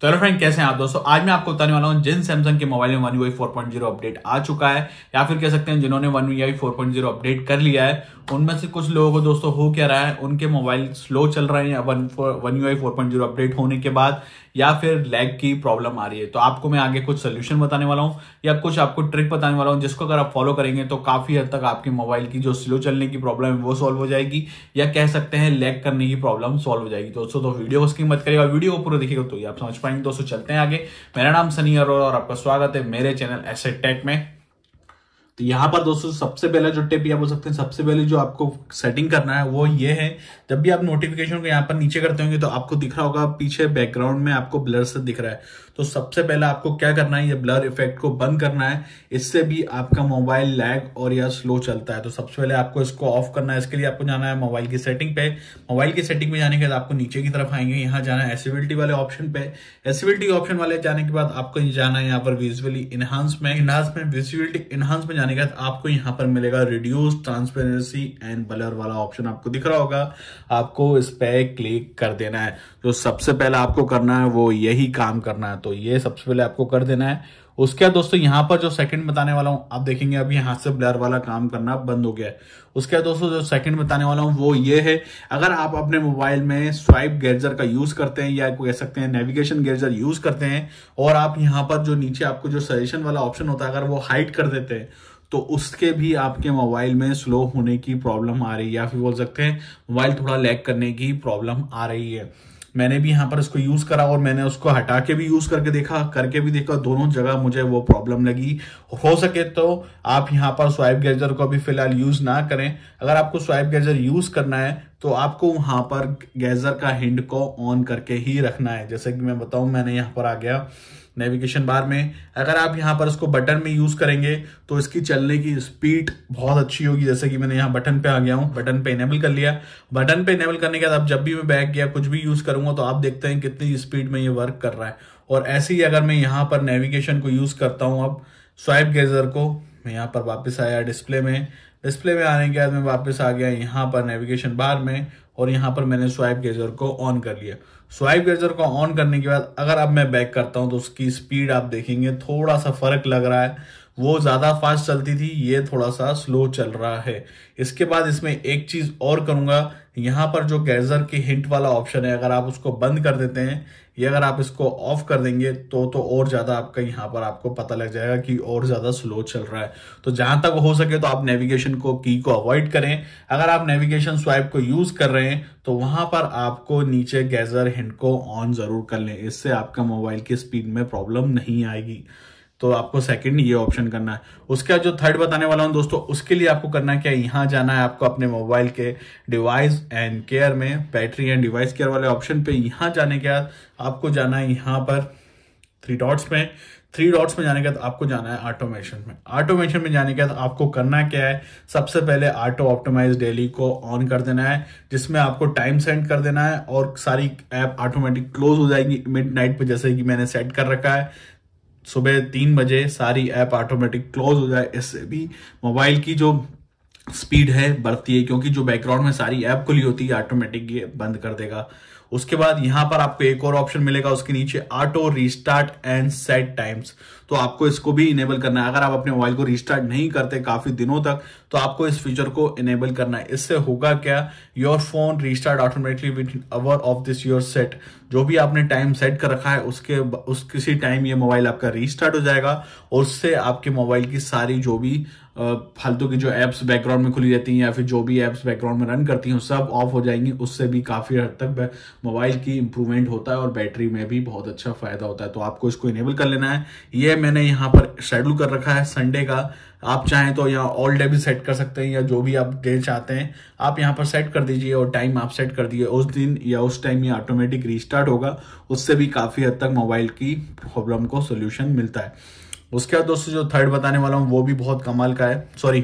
तो hello friend कैसे हैं आप दोस्तों आज मैं आपको बताने वाला हूं जिन सैमसंग के मोबाइल में one UI four point zero update आ चुका है या फिर कह सकते हैं जिन्होंने one UI four point zero update कर लिया है उनमें से कुछ लोगों को दोस्तों हो क्या रहा है उनके मोबाइल स्लो चल रहे हैं one one UI four point zero update होने के बाद या फिर लैग की प्रॉब्लम आ रही है तो आपको मैं आगे कुछ सोल्यूशन बताने वाला हूँ या कुछ आपको ट्रिक बताने वाला हूँ जिसको अगर आप फॉलो करेंगे तो काफी हद तक आपके मोबाइल की जो स्लो चलने की प्रॉब्लम है वो सॉल्व हो जाएगी या कह सकते हैं लैग करने की प्रॉब्लम सॉल्व हो जाएगी दोस्तों तो वीडियो को मत करेगा वीडियो को पूरा देखेगा तो आप समझ पाए फाइन दोस्तों चलते हैं आगे मेरा नाम सनी अरोरा और आपका स्वागत है मेरे चैनल एसेट टेक में तो यहाँ पर दोस्तों सबसे पहला जो टिप या बोल सकते हैं सबसे पहले जो आपको सेटिंग करना है वो ये है जब भी आप नोटिफिकेशन को यहाँ पर नीचे करते होंगे तो आपको दिख रहा होगा पीछे बैकग्राउंड में आपको ब्लर से दिख रहा है तो सबसे पहले आपको क्या करना है ये ब्लर इफेक्ट को बंद करना है इससे भी आपका मोबाइल लैग और या स्लो चलता है तो सबसे पहले आपको इसको ऑफ करना है इसके लिए आपको जाना है मोबाइल की सेटिंग पे मोबाइल की सेटिंग में जाने के बाद आपको नीचे की तरफ आएंगे यहाँ जाना है एसिबिलिटी वाले ऑप्शन पे एसिबिलिटी ऑप्शन वाले जाने के बाद आपको जाना है यहाँ पर विजुअली इनहांस में इनहांस में विजुअलिटी इनहांस में जाने के बाद आपको यहाँ पर मिलेगा रिड्यूस ट्रांसपेरेंसी एंड ब्लर वाला ऑप्शन आपको दिख रहा होगा आपको इस पर क्लिक कर देना है जो तो सबसे पहले आपको करना है वो यही काम करना है तो ये सबसे पहले आपको कर देना है उसके बाद दोस्तों यहाँ पर जो सेकंड बताने वाला हूँ आप देखेंगे अभी यहाँ से ब्लर वाला काम करना बंद हो गया है उसके बाद दोस्तों जो सेकंड बताने वाला हूँ वो ये है अगर आप अपने मोबाइल में स्वाइप गेजर का यूज करते हैं या कह सकते हैं नेविगेशन गेजर यूज करते हैं और आप यहाँ पर जो नीचे आपको जो सजेशन वाला ऑप्शन होता है अगर वो हाइट कर देते हैं तो उसके भी आपके मोबाइल में स्लो होने की प्रॉब्लम आ रही है या फिर बोल सकते हैं मोबाइल थोड़ा लैग करने की प्रॉब्लम आ रही है मैंने भी यहाँ पर इसको यूज़ करा और मैंने उसको हटा के भी यूज़ करके देखा करके भी देखा दोनों जगह मुझे वो प्रॉब्लम लगी हो सके तो आप यहाँ पर स्वाइप गैजर को भी फिलहाल यूज़ ना करें अगर आपको स्वाइप गैजर यूज़ करना है तो आपको वहां पर गैजर का हिंड को ऑन करके ही रखना है जैसे कि मैं बताऊं मैंने यहां पर आ गया नेविगेशन बार में अगर आप यहाँ पर इसको बटन में यूज करेंगे तो इसकी चलने की स्पीड बहुत अच्छी होगी जैसे कि मैंने यहाँ बटन पे आ गया हूं बटन पे इनेबल कर लिया बटन पे इनेबल करने के बाद अब जब भी मैं बैग या कुछ भी यूज करूंगा तो आप देखते हैं कितनी स्पीड में ये वर्क कर रहा है और ऐसे ही अगर मैं यहाँ पर नेविगेशन को यूज करता हूं अब स्वाइप गेजर को मैं यहाँ पर वापस आया डिस्प्ले में डिस्प्ले में आने के बाद मैं वापस आ गया यहाँ पर नेविगेशन बार में और यहाँ पर मैंने स्वाइप गेजर को ऑन कर लिया स्वाइप गेजर को ऑन करने के बाद अगर अब मैं बैक करता हूँ तो उसकी स्पीड आप देखेंगे थोड़ा सा फर्क लग रहा है वो ज़्यादा फास्ट चलती थी ये थोड़ा सा स्लो चल रहा है इसके बाद इसमें एक चीज़ और करूँगा यहाँ पर जो गैजर की हिंट वाला ऑप्शन है अगर आप उसको बंद कर देते हैं या अगर आप इसको ऑफ कर देंगे तो तो और ज़्यादा आपका यहाँ पर आपको पता लग जाएगा कि और ज़्यादा स्लो चल रहा है तो जहाँ तक हो सके तो आप नेविगेशन को की को अवॉइड करें अगर आप नेविगेशन स्वाइप को यूज़ कर रहे हैं तो वहाँ पर आपको नीचे गैजर हिंट को ऑन ज़रूर कर लें इससे आपका मोबाइल की स्पीड में प्रॉब्लम नहीं आएगी तो आपको सेकंड ये ऑप्शन करना है उसके बाद जो थर्ड बताने वाला हूँ दोस्तों उसके लिए आपको करना है क्या यहाँ जाना है आपको अपने मोबाइल के डिवाइस एंड केयर में बैटरी एंड डिवाइस केयर वाले ऑप्शन पे यहाँ जाने के बाद आपको जाना है यहाँ पर थ्री डॉट्स में थ्री डॉट्स में जाने के बाद आपको जाना है ऑटोमेशन में ऑटोमेशन में जाने के बाद आपको करना क्या है सबसे पहले ऑटो ऑप्टोमाइज डेली को ऑन कर देना है जिसमें आपको टाइम सेंड कर देना है और सारी ऐप ऑटोमेटिक क्लोज हो जाएगी मिड नाइट पर जैसे कि मैंने सेट कर रखा है सुबह तीन बजे सारी ऐप ऑटोमेटिक क्लोज हो जाए इससे भी मोबाइल की जो स्पीड है बढ़ती है क्योंकि जो बैकग्राउंड में सारी ऐप खुली होती है ऑटोमेटिक ये बंद कर देगा उसके बाद यहां पर आपको एक और ऑप्शन मिलेगा उसके नीचे auto restart and set times तो आपको इसको भी इनेबल करना है अगर आप अपने मोबाइल को रिस्टार्ट नहीं करते काफी दिनों तक तो आपको इस फीचर को इनेबल करना है इससे होगा क्या your phone restart automatically with hour of this your set जो भी आपने टाइम सेट कर रखा है उसके उस किसी टाइम ये मोबाइल आपका रिस्टार्ट हो जाएगा और उससे आपके मोबाइल की सारी जो भी फालतू की जो एप्स बैकग्राउंड में खुली रहती हैं या फिर जो भी एप्स बैकग्राउंड में रन करती हैं सब ऑफ हो जाएंगी उससे भी काफ़ी हद तक मोबाइल की इंप्रूवमेंट होता है और बैटरी में भी बहुत अच्छा फ़ायदा होता है तो आपको इसको इनेबल कर लेना है ये मैंने यहाँ पर शेड्यूल कर रखा है संडे का आप चाहें तो यहाँ ऑल डे भी सेट कर सकते हैं या जो भी आप डे चाहते हैं आप यहाँ पर सेट कर दीजिए और टाइम आप सेट कर दीजिए उस दिन या उस टाइम ये ऑटोमेटिक रिस्टार्ट होगा उससे भी काफ़ी हद तक मोबाइल की प्रॉब्लम को सोल्यूशन मिलता है उसके बाद दोस्तों जो थर्ड बताने वाला हूँ वो भी बहुत कमाल का है सॉरी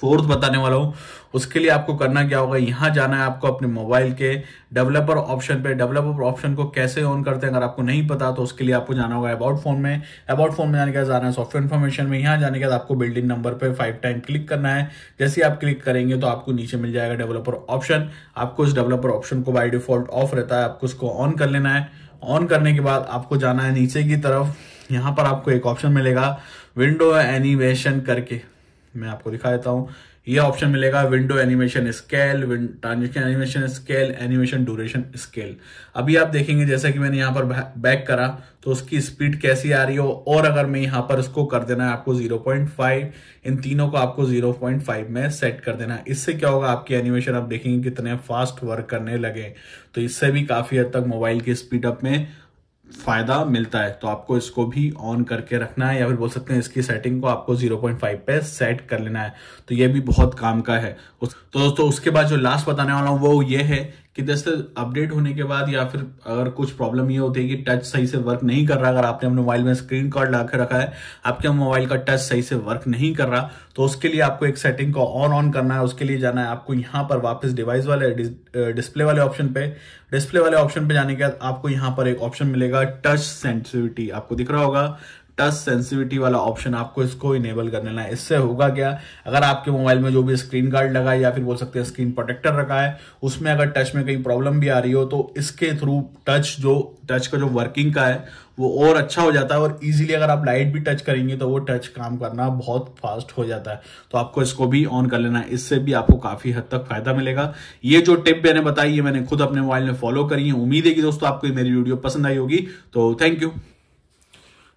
फोर्थ बताने वाला हूँ उसके लिए आपको करना क्या होगा यहाँ जाना है आपको अपने मोबाइल के डेवलपर ऑप्शन पे डेवलपर ऑप्शन को कैसे ऑन करते हैं अगर आपको नहीं पता तो उसके लिए आपको जाना होगा अबाउट फोन में अबाउट फोन में जाने के बाद जाना है सॉफ्टवेयर इन्फॉर्मेशन में यहाँ जाने के बाद आपको बिल्डिंग नंबर पर फाइव टाइम क्लिक करना है जैसे आप क्लिक करेंगे तो आपको नीचे मिल जाएगा डेवलपर ऑप्शन आपको इस डेवलपर ऑप्शन को बाई डिफॉल्ट ऑफ रहता है आपको उसको ऑन कर लेना है ऑन करने के बाद आपको जाना है नीचे की तरफ यहाँ पर आपको एक ऑप्शन मिलेगा विंडो एनिमेशन करके मैं आपको दिखा देता हूँ ये ऑप्शन मिलेगा window animation scale transition animation scale animation duration scale अभी आप देखेंगे जैसे कि मैंने यहाँ पर बैक करा तो उसकी स्पीड कैसी आ रही हो और अगर मैं यहाँ पर इसको कर देना है आपको 0.5 इन तीनों को आपको 0.5 में सेट कर देना है इससे क्या होगा आपकी एनिमेशन आप देखेंगे कितने फास्ट वर्क करने लगे तो इससे भी काफी हद तक मोबाइल की स्पीड अप में फ़ायदा मिलता है तो आपको इसको भी ऑन करके रखना है या फिर बोल सकते हैं इसकी सेटिंग को आपको 0.5 पे सेट कर लेना है तो ये भी बहुत काम का है तो दोस्तों उसके बाद जो लास्ट बताने वाला हूँ वो ये है कि जैसे अपडेट होने के बाद या फिर अगर कुछ प्रॉब्लम ये होती है कि टच सही से वर्क नहीं कर रहा अगर आपने अपने मोबाइल में स्क्रीन कार्ड ला रखा है आपके मोबाइल का टच सही से वर्क नहीं कर रहा तो उसके लिए आपको एक सेटिंग को ऑन ऑन करना है उसके लिए जाना है आपको यहाँ पर वापस डिवाइस वाले डिस्प्ले वाले ऑप्शन पे डिस्प्ले वाले ऑप्शन पे जाने के बाद आपको यहाँ पर एक ऑप्शन मिलेगा टच सेंसिटिविटी आपको दिख रहा होगा टच सेंसिविटी वाला ऑप्शन आपको इसको इनेबल कर लेना है इससे होगा क्या अगर आपके मोबाइल में जो भी स्क्रीन गार्ड लगा है या फिर बोल सकते हैं स्क्रीन प्रोटेक्टर रखा है उसमें अगर टच में कहीं प्रॉब्लम भी आ रही हो तो इसके थ्रू टच जो टच का जो वर्किंग का है वो और अच्छा हो जाता है और इजीली अगर आप लाइट भी टच करेंगे तो वो टच काम करना बहुत फास्ट हो जाता है तो आपको इसको भी ऑन कर लेना है इससे भी आपको काफी हद तक फायदा मिलेगा ये जो टिप मैंने बताई है मैंने खुद अपने मोबाइल में फॉलो करी है उम्मीद है कि दोस्तों आपको मेरी वीडियो पसंद आई होगी तो थैंक यू